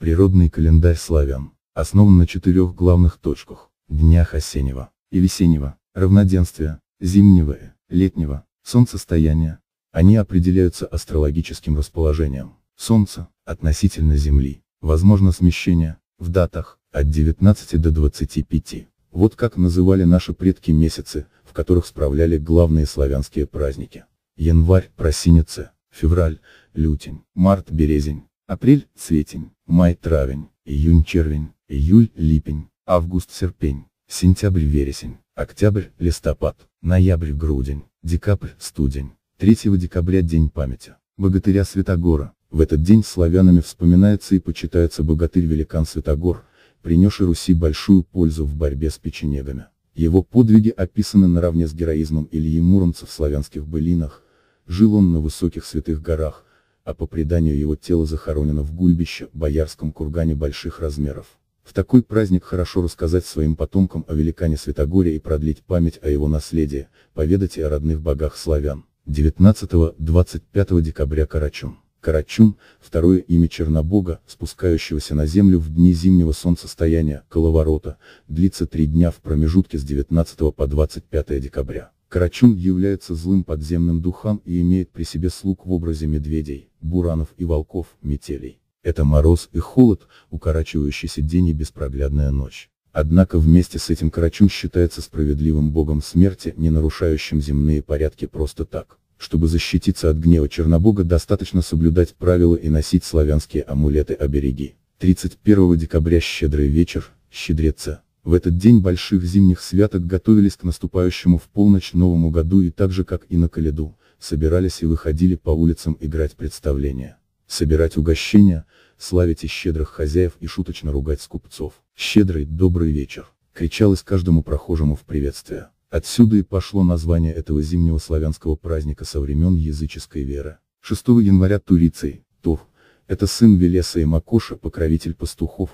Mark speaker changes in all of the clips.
Speaker 1: Природный календарь славян основан на четырех главных точках – днях осеннего и весеннего, равноденствия, зимнего и летнего, солнцестояния. Они определяются астрологическим расположением Солнца относительно Земли, возможно смещение, в датах, от 19 до 25. Вот как называли наши предки месяцы, в которых справляли главные славянские праздники. Январь – просиница, февраль – лютень, март – березень, апрель – цветень, май-травень, июнь-червень, июль-липень, август-серпень, сентябрь-вересень, октябрь-листопад, ноябрь-грудень, декабрь-студень. 3 декабря День памяти. Богатыря Святогора. В этот день славянами вспоминается и почитается богатырь-великан Святогор, принесший Руси большую пользу в борьбе с печенегами. Его подвиги описаны наравне с героизмом Ильи Муромца в славянских былинах, жил он на высоких святых горах, а по преданию его тело захоронено в гульбище, боярском кургане больших размеров. В такой праздник хорошо рассказать своим потомкам о великане Святогоре и продлить память о его наследии, поведать и о родных богах славян. 19-25 декабря Карачун. Карачун – второе имя Чернобога, спускающегося на землю в дни зимнего солнцестояния, коловорота, длится три дня в промежутке с 19 по 25 декабря. Карачун является злым подземным духом и имеет при себе слуг в образе медведей буранов и волков, метелей. Это мороз и холод, укорачивающийся день и беспроглядная ночь. Однако вместе с этим Карачун считается справедливым богом смерти, не нарушающим земные порядки просто так. Чтобы защититься от гнева Чернобога достаточно соблюдать правила и носить славянские амулеты-обереги. 31 декабря щедрый вечер, щедреца. В этот день больших зимних святок готовились к наступающему в полночь Новому году и так же как и на Каледу собирались и выходили по улицам играть представления, собирать угощения, славить и щедрых хозяев и шуточно ругать скупцов. «Щедрый, добрый вечер!» кричалось каждому прохожему в приветствие. Отсюда и пошло название этого зимнего славянского праздника со времен языческой веры. 6 января Турицей, Тов, это сын Велеса и Макоша, покровитель пастухов,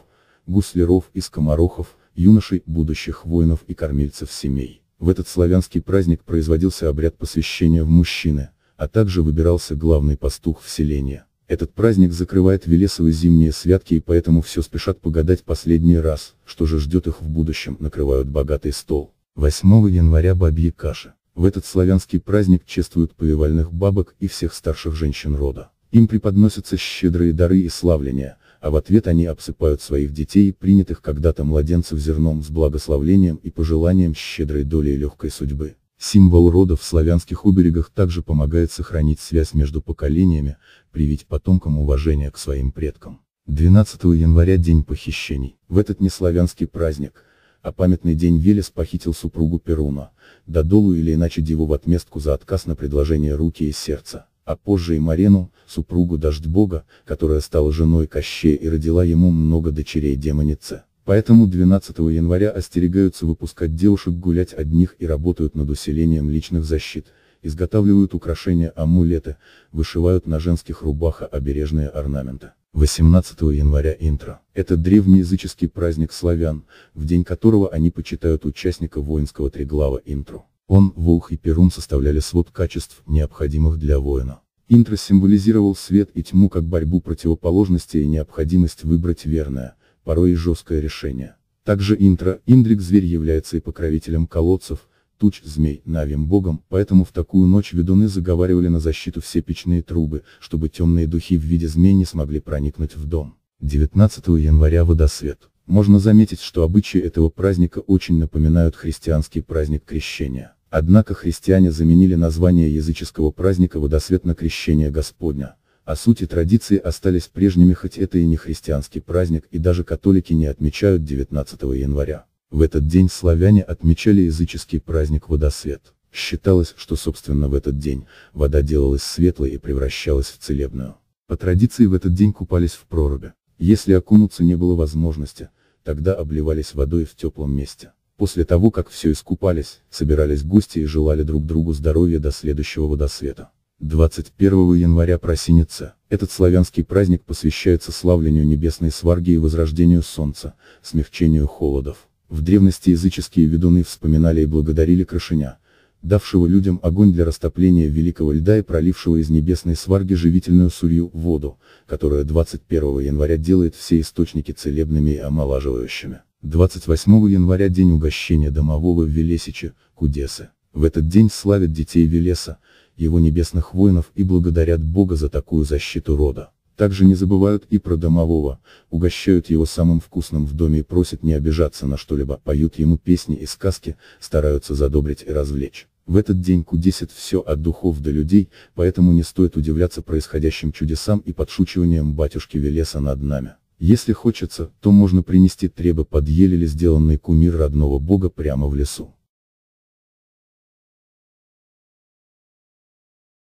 Speaker 1: гусляров и скоморохов, юношей, будущих воинов и кормильцев семей. В этот славянский праздник производился обряд посвящения в мужчины, а также выбирался главный пастух в селение. Этот праздник закрывает Велесовы зимние святки и поэтому все спешат погадать последний раз, что же ждет их в будущем, накрывают богатый стол. 8 января бабьи каши. В этот славянский праздник чествуют повивальных бабок и всех старших женщин рода. Им преподносятся щедрые дары и славления, а в ответ они обсыпают своих детей и принятых когда-то младенцев зерном с благословлением и пожеланием щедрой доли и легкой судьбы. Символ рода в славянских уберегах также помогает сохранить связь между поколениями, привить потомкам уважение к своим предкам. 12 января – день похищений. В этот неславянский праздник, а памятный день Велес похитил супругу Перуна, Дадолу или иначе Диву в отместку за отказ на предложение руки и сердца а позже и Марену, супругу Дождь Бога, которая стала женой Кощея и родила ему много дочерей демонице. Поэтому 12 января остерегаются выпускать девушек гулять одних и работают над усилением личных защит, изготавливают украшения амулеты, вышивают на женских рубаха обережные орнаменты. 18 января интро. Это древнеязыческий праздник славян, в день которого они почитают участника воинского триглава интру. Он, Волх и Перун составляли свод качеств, необходимых для воина. Интро символизировал свет и тьму как борьбу противоположности и необходимость выбрать верное, порой и жесткое решение. Также интро, Индрик зверь является и покровителем колодцев, туч, змей, навим богом, поэтому в такую ночь ведуны заговаривали на защиту все печные трубы, чтобы темные духи в виде змей не смогли проникнуть в дом. 19 января водосвет. Можно заметить, что обычаи этого праздника очень напоминают христианский праздник крещения. Однако христиане заменили название языческого праздника водосвет на крещение Господня, а сути традиции остались прежними хоть это и не христианский праздник и даже католики не отмечают 19 января. В этот день славяне отмечали языческий праздник водосвет. Считалось, что собственно в этот день, вода делалась светлой и превращалась в целебную. По традиции в этот день купались в проруби. Если окунуться не было возможности, тогда обливались водой в теплом месте. После того, как все искупались, собирались гости и желали друг другу здоровья до следующего водосвета. 21 января просинница. Этот славянский праздник посвящается славлению небесной сварги и возрождению солнца, смягчению холодов. В древности языческие ведуны вспоминали и благодарили крашеня, давшего людям огонь для растопления великого льда и пролившего из небесной сварги живительную сурью воду, которая 21 января делает все источники целебными и омолаживающими. 28 января день угощения домового в Велесиче, Кудесы. В этот день славят детей Велеса, его небесных воинов и благодарят Бога за такую защиту рода. Также не забывают и про домового, угощают его самым вкусным в доме и просят не обижаться на что-либо, поют ему песни и сказки, стараются задобрить и развлечь. В этот день кудесит все от духов до людей, поэтому не стоит удивляться происходящим чудесам и подшучиваниям батюшки Велеса над нами. Если хочется, то можно принести требы под еле сделанный кумир родного бога прямо в лесу.